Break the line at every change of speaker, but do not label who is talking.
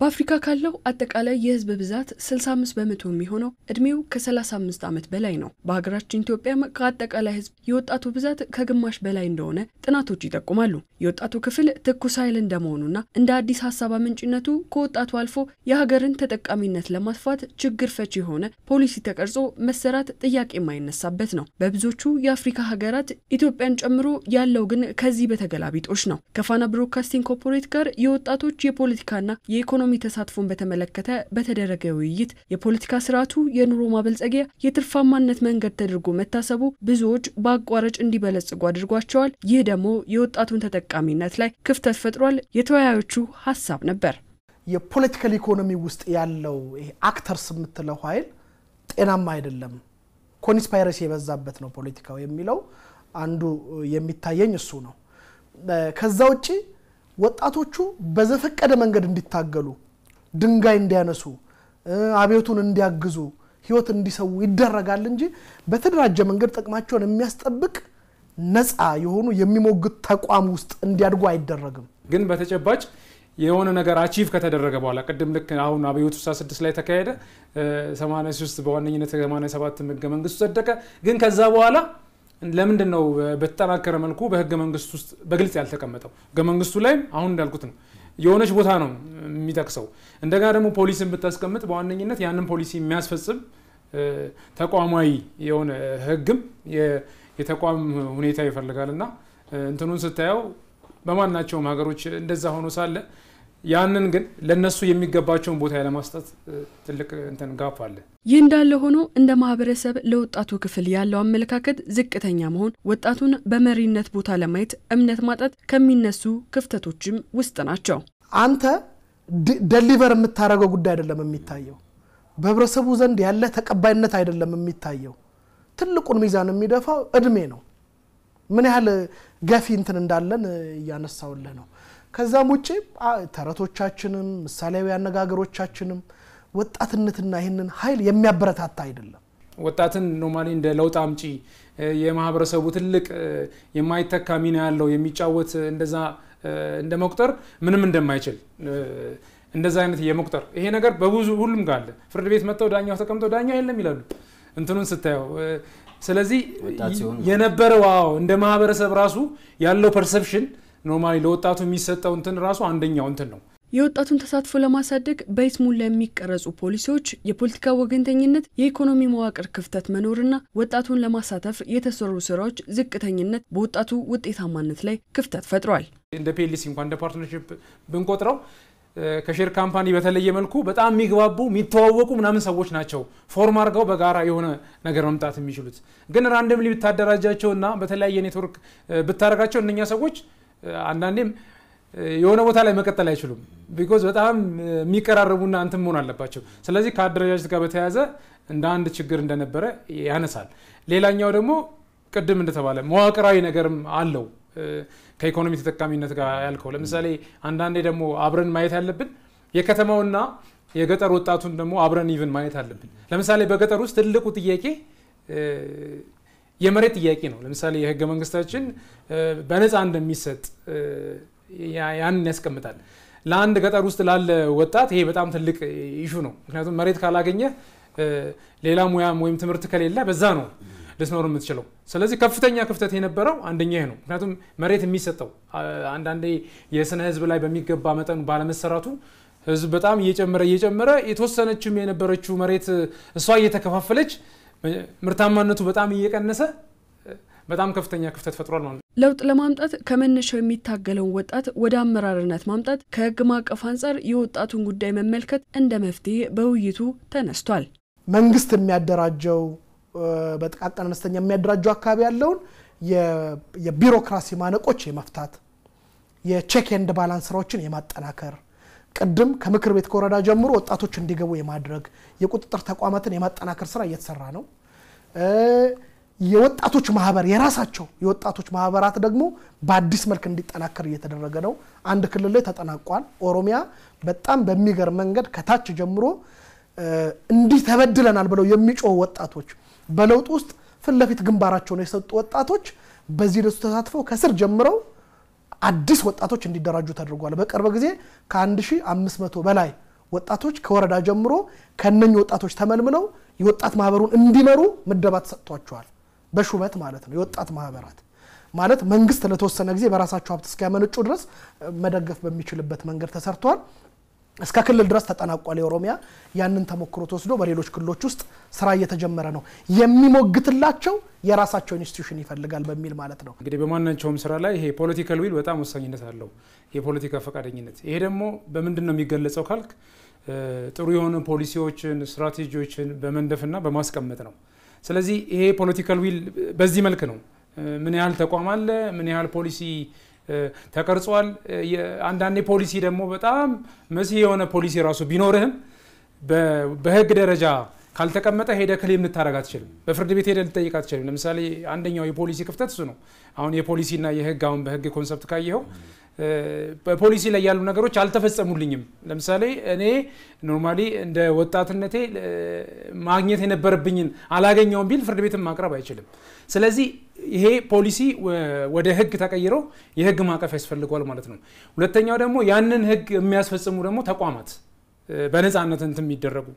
በአፍሪካ ካለው አጠቃላይ የህዝብ ብዛት 65 በመቶ የሚሆነው እድሜው ከ35 ዓመት በላይ ነው። በሀገራችን ኢትዮጵያም ከአጠቃላይ ህዝብ የወጣቱ ብዛት ከግማሽ በላይ እንደሆነ ጥናቶች ይጠቁማሉ። የወጣቱ ክፍል ትኩስ ኃይል እንደመሆኑና እንደ አዲስ ሀሳብ አመንጭነቱ ከወጣቱ አልፎ የሀገርን ተጠቃሚነት ለማስፋት ችግር ፈቺ የሆነ ፖሊሲ ተቀርጾ መሰራት ጥያቄ የማይነሳበት ነው። በብዙዎቹ የአፍሪካ ሀገራት ኢትዮጵያን ጨምሮ ያለው ግን ከዚህ በተገላቢጦች ነው። ከፋና ብሮድካስቲንግ ኮርፖሬት ጋር የወጣቶች የፖለቲካና የኢኮኖሚ የኢኮኖሚ ተሳትፎን በተመለከተ በተደረገ ውይይት የፖለቲካ ስርዓቱ የኑሮ ማበልጸጊያ የትርፋማነት መንገድ ተደርጎ መታሰቡ ብዙዎች በአቋራጭ እንዲበለጽጉ አድርጓቸዋል። ይህ ደግሞ የወጣቱን ተጠቃሚነት ላይ ክፍተት ፈጥሯል። የተወያዮቹ ሀሳብ ነበር። የፖለቲካል ኢኮኖሚ ውስጥ ያለው አክተርስ የምትለው ኃይል
ጤናማ አይደለም፣ ኮንስፓይረሲ የበዛበት ነው ፖለቲካው የሚለው አንዱ የሚታየኝ እሱ ነው። ከዛ ውጭ ወጣቶቹ በዘፈቀደ መንገድ እንዲታገሉ፣ ድንጋይ እንዲያነሱ፣ አቤቱን እንዲያግዙ፣ ህይወት እንዲሰዉ ይደረጋል እንጂ በተደራጀ መንገድ ጥቅማቸውን የሚያስጠብቅ ነፃ የሆኑ የሚሞግት ተቋም ውስጥ እንዲያድጉ አይደረግም።
ግን በተጨባጭ የሆነ ነገር አቺቭ ከተደረገ በኋላ ቅድም ልክ አሁን አብዮት 6 ላይ ተካሄደ፣ 83 በዋነኝነት 87 ህገ መንግስቱ ጸደቀ። ግን ከዛ በኋላ ለምንድን ነው በተጠናከረ መልኩ በህገ መንግስት ውስጥ በግልጽ ያልተቀመጠው? ህገ መንግስቱ ላይም አሁን እንዳልኩት ነው የሆነች ቦታ ነው የሚጠቅሰው። እንደገና ደግሞ ፖሊሲን ብታስቀምጥ በዋነኝነት ያንን ፖሊሲ የሚያስፈጽም ተቋማዊ የሆነ ህግም የተቋም ሁኔታ ይፈልጋል እና እንትኑን ስታየው በማናቸውም ሀገሮች እንደዛ ሆኖ ሳለ ያንን ግን ለነሱ የሚገባቸውን ቦታ ለማስጠት ትልቅ እንትን ጋፍ አለ።
ይህ እንዳለ ሆኖ እንደ ማህበረሰብ ለወጣቱ ክፍል ያለው አመለካከት ዝቅተኛ መሆን ወጣቱን በመሪነት ቦታ ለማየት እምነት ማጣት ከሚነሱ ክፍተቶችም ውስጥ ናቸው። አንተ ደሊቨር የምታደርገው ጉዳይ አይደለም የሚታየው፣ በህብረተሰቡ ዘንድ ያለ
ተቀባይነት አይደለም የሚታየው። ትልቁን ሚዛን የሚደፋው እድሜ ነው። ምን ያህል ገፊ እንትን እንዳለን እያነሳውልህ ነው። ከዛም ውጭ ተረቶቻችንም ምሳሌያዊ አነጋገሮቻችንም ወጣትነትና ይህንን ኃይል የሚያበረታታ አይደለም።
ወጣትን ኖርማሊ እንደ ለውጥ አምጪ የማህበረሰቡ ትልቅ የማይተካ ሚና ያለው የሚጫወት እንደዛ እንደ መቁጠር ምንም እንደማይችል እንደዛ አይነት የመቁጠር ይሄ ነገር በብዙ ሁሉም ጋር አለ። ፍርድ ቤት መጥተው ዳኛው ተቀምጠው ዳኛው የለም ይላሉ እንትኑን ስታየው። ስለዚህ የነበረው እንደ ማህበረሰብ ራሱ ያለው ፐርሰፕሽን ኖርማሊ ለወጣቱ የሚሰጠው እንትን ራሱ አንደኛው እንትን ነው።
የወጣቱን ተሳትፎ ለማሳደግ በይስሙላ የሚቀረጹ ፖሊሲዎች የፖለቲካ ወገንተኝነት፣ የኢኮኖሚ መዋቅር ክፍተት መኖርና ወጣቱን ለማሳተፍ የተሰሩ ስራዎች ዝቅተኝነት በወጣቱ ውጤታማነት ላይ ክፍተት ፈጥሯል።
እንደ ፒኤልሲ እንኳን እንደ ፓርትነርሽፕ ብንቆጥረው ከሼር ካምፓኒ በተለየ መልኩ በጣም የሚግባቡ የሚተዋወቁ ምናምን ሰዎች ናቸው ፎርም አድርገው በጋራ የሆነ ነገር መምጣት የሚችሉት። ግን ራንደምሊ ብታደራጃቸው እና በተለያየ ኔትወርክ ብታደርጋቸው እነኛ ሰዎች አንዳንዴም የሆነ ቦታ ላይ መቀጠል አይችሉም። ቢኮዝ በጣም የሚቀራረቡና እንትን መሆን አለባቸው። ስለዚህ ከአደረጃጀት ጋር በተያያዘ እንደ አንድ ችግር እንደነበረ ያነሳል። ሌላኛው ደግሞ ቅድም እንደተባለ መዋቅራዊ ነገርም አለው ከኢኮኖሚ ተጠቃሚነት ጋር ያልከው። ለምሳሌ አንዳንዴ ደግሞ አብረን ማየት ያለብን የከተማውና የገጠር ወጣቱን ደግሞ አብረን ኢቭን ማየት አለብን። ለምሳሌ በገጠር ውስጥ ትልቁ ጥያቄ የመሬት ጥያቄ ነው። ለምሳሌ የህገ መንግስታችን በነፃ እንደሚሰጥ ያንን ያስቀምጣል። ለአንድ ገጠር ውስጥ ላለ ወጣት ይሄ በጣም ትልቅ ይሹ ነው። ምክንያቱም መሬት ካላገኘ ሌላ ሙያም ወይም ትምህርት ከሌለ በዛ ነው ልትኖር የምትችለው። ስለዚህ ከፍተኛ ክፍተት የነበረው አንደኛ ይሄ ነው። ምክንያቱም መሬት የሚሰጠው አንዳንዴ የስነ ህዝብ ላይ በሚገባ መጠኑ ባለመሰራቱ ህዝብ በጣም እየጨመረ እየጨመረ የተወሰነችም የነበረችው መሬት እሷ እየተከፋፈለች ምርታማነቱ በጣም እየቀነሰ በጣም ከፍተኛ ክፍተት ፈጥሯል ማለት ነው።
ለውጥ ለማምጣት ከመነሻው የሚታገለውን ወጣት ወደ አመራርነት ማምጣት ከህግ ማዕቀፍ አንጻር የወጣቱን ጉዳይ መመልከት እንደ መፍትሄ በውይይቱ ተነስቷል። መንግስት
የሚያደራጀው በጥቃቅን አነስተኛ የሚያደራጀው አካባቢ ያለውን የቢሮክራሲ ማነቆች የመፍታት የቼክ ኤንድ ባላንስ ስራዎችን የማጠናከር ቅድም ከምክር ቤት ከወረዳ ጀምሮ ወጣቶች እንዲገቡ የማድረግ የቁጥጥር ተቋማትን የማጠናከር ስራ እየተሰራ ነው። የወጣቶች ማህበር የራሳቸው የወጣቶች ማህበራት ደግሞ በአዲስ መልክ እንዲጠናከር እየተደረገ ነው። አንድ ክልል ላይ ተጠናቋል። ኦሮሚያ በጣም በሚገርም መንገድ ከታች ጀምሮ እንዲህ ተበድለናል ብለው የሚጮሁ ወጣቶች በለውጥ ውስጥ ፊት ለፊት ግንባራቸውን የሰጡ ወጣቶች በዚህ ደሱ ተሳትፈው ከስር ጀምረው አዲስ ወጣቶች እንዲደራጁ ተደርጓል። በቅርብ ጊዜ ከ1500 በላይ ወጣቶች ከወረዳ ጀምሮ ከነኝ ወጣቶች ተመልምለው የወጣት ማህበሩን እንዲመሩ ምደባ ተሰጥቷቸዋል። በሹመት ማለት ነው። የወጣት ማህበራት ማለት መንግስት ለተወሰነ ጊዜ በራሳቸው ሀብት እስኪያመነጩ ድረስ መደገፍ በሚችልበት መንገድ ተሰርቷል። እስከ ክልል ድረስ ተጠናቋል። የኦሮሚያ ያንን ተሞክሮ ተወስዶ በሌሎች ክልሎች ውስጥ ስራ እየተጀመረ ነው። የሚሞግትላቸው የራሳቸው ኢንስቲቱሽን ይፈልጋል በሚል ማለት ነው።
እንግዲህ በማናቸውም ስራ ላይ ይሄ ፖለቲካል ዊል በጣም ወሳኝነት አለው፣ የፖለቲካ ፈቃደኝነት። ይሄ ደግሞ በምንድን ነው የሚገለጸው ካልክ ጥሩ የሆኑ ፖሊሲዎችን ስትራቴጂዎችን በመንደፍና በማስቀመጥ ነው። ስለዚህ ይሄ ፖለቲካል ዊል በዚህ መልክ ነው። ምን ያህል ተቋም አለ፣ ምን ያህል ፖሊሲ ተቀርጿል። አንዳንዴ ፖሊሲ ደግሞ በጣም መሲህ የሆነ ፖሊሲ ራሱ ቢኖርህም በህግ ደረጃ ካልተቀመጠ ሄደ ክሌም ልታደረግ አትችልም። በፍርድ ቤት ሄደ ልጠይቅ አትችልም። ለምሳሌ አንደኛው የፖሊሲ ክፍተት እሱ ነው። አሁን የፖሊሲና የህግ አሁን በህግ ኮንሰፕት ካየኸው በፖሊሲ ላይ ያሉ ነገሮች አልተፈጸሙልኝም። ለምሳሌ እኔ ኖርማሊ እንደ ወጣትነቴ ማግኘት የነበረብኝን አላገኘውም ቢል ፍርድ ቤትን ማቅረብ አይችልም። ስለዚህ ይሄ ፖሊሲ ወደ ህግ ተቀይሮ የህግ ማዕቀፍ ያስፈልገዋል ማለት ነው። ሁለተኛው ደግሞ ያንን ህግ የሚያስፈጽሙ ደግሞ ተቋማት በነፃነት እንትን የሚደረጉ